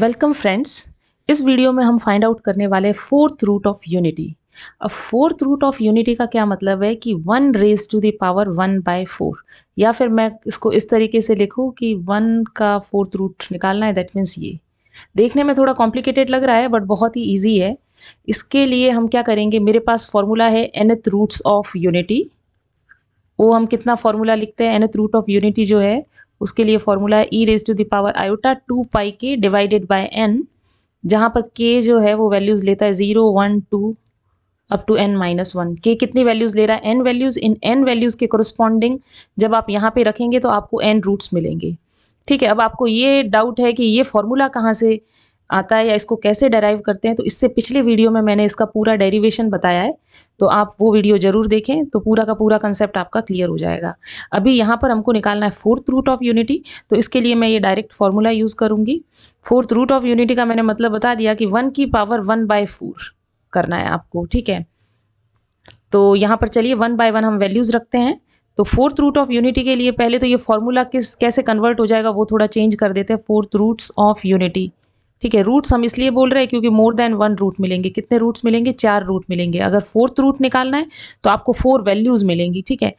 welcome friends इस video में हम फाइंड आउट करने वाले फोर्थ रूट ऑफ यूनिटी अब फोर्थ रूट ऑफ यूनिटी का क्या मतलब है कि one raise to the power one by four या फिर मैं इसको इस तरीके से लिखूँ कि वन का फोर्थ रूट निकालना है दैट मीन्स ये देखने में थोड़ा कॉम्प्लिकेटेड लग रहा है बट बहुत ही ईजी है इसके लिए हम क्या करेंगे मेरे पास फॉर्मूला है एनथ रूट्स ऑफ यूनिटी वो हम कितना फॉर्मूला लिखते हैं एनथ रूट ऑफ यूनिटी जो है उसके लिए फॉर्मूला है e raise to the power iota two pi के डिवाइडेड बाई एन जहाँ पर के जो है वो वैल्यूज़ लेता है zero one two up to n minus one के कितनी वैल्यूज़ ले रहा है एन वैल्यूज़ इन एन वैल्यूज़ के कोरस्पॉन्डिंग जब आप यहाँ पे रखेंगे तो आपको एन रूट्स मिलेंगे ठीक है अब आपको ये डाउट है कि ये फॉर्मूला कहाँ से आता है या इसको कैसे डेराइव करते हैं तो इससे पिछले वीडियो में मैंने इसका पूरा डेरिवेशन बताया है तो आप वो वीडियो ज़रूर देखें तो पूरा का पूरा कंसेप्ट आपका क्लियर हो जाएगा अभी यहाँ पर हमको निकालना है फोर्थ रूट ऑफ यूनिटी तो इसके लिए मैं ये डायरेक्ट फार्मूला यूज़ करूँगी फोर्थ रूट ऑफ यूनिटी का मैंने मतलब बता दिया कि वन की पावर वन बाय फोर करना है आपको ठीक है तो यहाँ पर चलिए वन बाय वन हम वैल्यूज़ रखते हैं तो फोर्थ रूट ऑफ यूनिटी के लिए पहले तो ये फॉर्मूला किस कैसे कन्वर्ट हो जाएगा वो थोड़ा चेंज कर देते हैं फोर्थ रूट्स ऑफ यूनिटी ठीक है रूट्स हम इसलिए बोल रहे हैं क्योंकि मोर देन वन रूट मिलेंगे कितने रूट्स मिलेंगे चार रूट मिलेंगे अगर फोर्थ रूट निकालना है तो आपको फोर वैल्यूज़ मिलेंगी ठीक है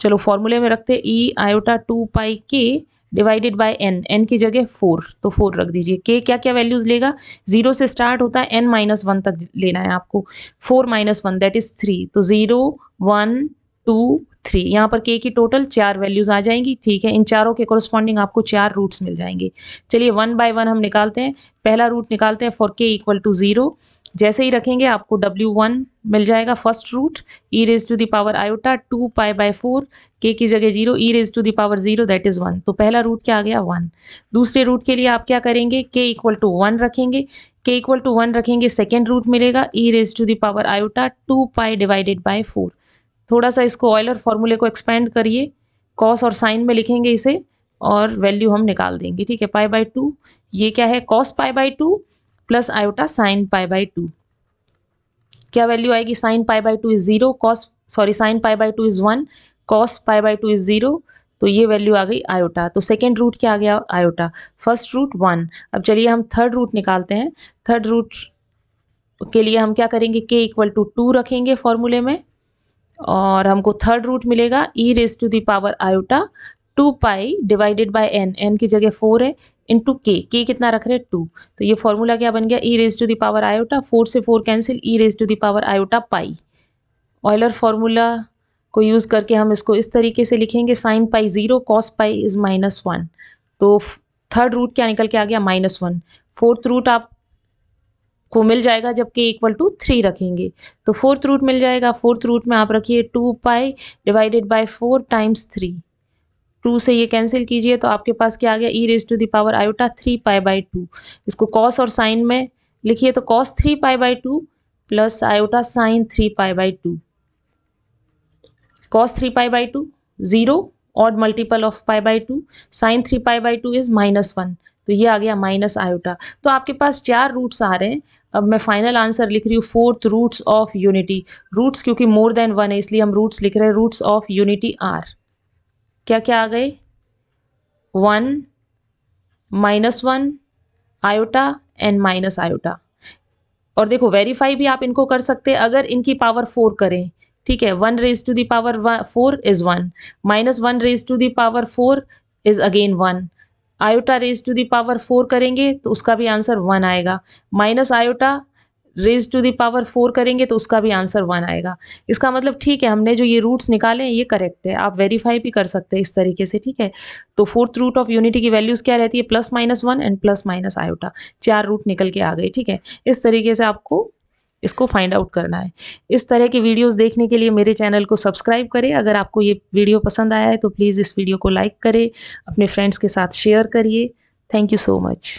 चलो फॉर्मूले में रखते ई आयोटा टू पाई के डिवाइडेड बाय एन एन की जगह फोर तो फोर रख दीजिए के क्या क्या वैल्यूज़ लेगा जीरो से स्टार्ट होता है एन माइनस वन तक लेना है आपको four minus one that is three तो ज़ीरो वन टू थ्री यहाँ पर के की टोटल चार वैल्यूज़ आ जाएंगी ठीक है इन चारों के कोरस्पॉन्डिंग आपको चार रूट्स मिल जाएंगे चलिए वन बाय वन हम निकालते हैं पहला रूट निकालते हैं फॉर के इक्वल टू ज़ीरो जैसे ही रखेंगे आपको डब्ल्यू वन मिल जाएगा first root e raise to the power iota two pi by four के की जगह zero e raise to the power zero that is one तो पहला रूट क्या आ गया वन दूसरे रूट के लिए आप क्या करेंगे के इक्वल टू वन रखेंगे के इक्वल टू वन रखेंगे सेकेंड रूट मिलेगा e raise to the power iota two pi divided by four थोड़ा सा इसको ऑयल और फॉर्मूले को एक्सपेंड करिए कॉस और साइन में लिखेंगे इसे और वैल्यू हम निकाल देंगे ठीक है पाई बाई टू ये क्या है cos pi by two plus iota sine pi by two क्या वैल्यू आएगी sine pi by two is zero cos sorry sine pi by two is one cos pi by two is zero तो ये value आ गई iota तो second root क्या आ गया iota first root one अब चलिए हम थर्ड रूट निकालते हैं थर्ड रूट के लिए हम क्या करेंगे के इक्वल टू टू रखेंगे फॉर्मूले में और हमको थर्ड रूट मिलेगा e raise to power iota two pi divided by n n की जगह फोर है इंटू के के कितना रख रहे हैं टू तो ये फॉर्मूला क्या बन गया e raise to power iota four से four cancel e raise to power iota pi Euler formula को यूज़ करके हम इसको इस तरीके से लिखेंगे sine pi zero cos pi is minus one तो थर्ड रूट क्या निकल के आ गया माइनस वन फोर्थ रूट आप को मिल जाएगा जबकि इक्वल टू थ्री रखेंगे तो फोर्थ रूट मिल जाएगा फोर्थ रूट में आप रखिए two pi divided by four times three two से ये कैंसिल कीजिए तो आपके पास क्या आ गया e raise to the power iota three pi by two इसको कॉस और साइन में लिखिए तो cos three pi by two plus iota sine three pi by two cos three pi by two zero odd multiple of pi by two sine three pi by two is minus one तो ये आ गया minus iota तो आपके पास चार roots आ रहे हैं अब मैं फाइनल आंसर लिख रही हूँ fourth roots of unity roots क्योंकि मोर देन वन है इसलिए हम रूट्स लिख रहे हैं रूट्स ऑफ यूनिटी आर क्या क्या आ गए one minus one iota and minus iota और देखो वेरीफाई भी आप इनको कर सकते हैं अगर इनकी पावर फोर करें ठीक है one raise to the power four is one minus one raise to the power four is again one iota raise to the power four करेंगे तो उसका भी आंसर वन आएगा minus iota raise to the power four करेंगे तो उसका भी आंसर वन आएगा इसका मतलब ठीक है हमने जो ये रूट्स निकाले हैं ये करेक्ट है आप वेरीफाई भी कर सकते हैं इस तरीके से ठीक है तो फोर्थ रूट ऑफ यूनिटी की वैल्यूज़ क्या रहती है plus minus one and plus minus iota चार रूट निकल के आ गए ठीक है इस तरीके से आपको इसको फाइंड आउट करना है इस तरह के वीडियोस देखने के लिए मेरे चैनल को सब्सक्राइब करें अगर आपको ये वीडियो पसंद आया है तो प्लीज़ इस वीडियो को लाइक करें अपने फ्रेंड्स के साथ शेयर करिए थैंक यू सो मच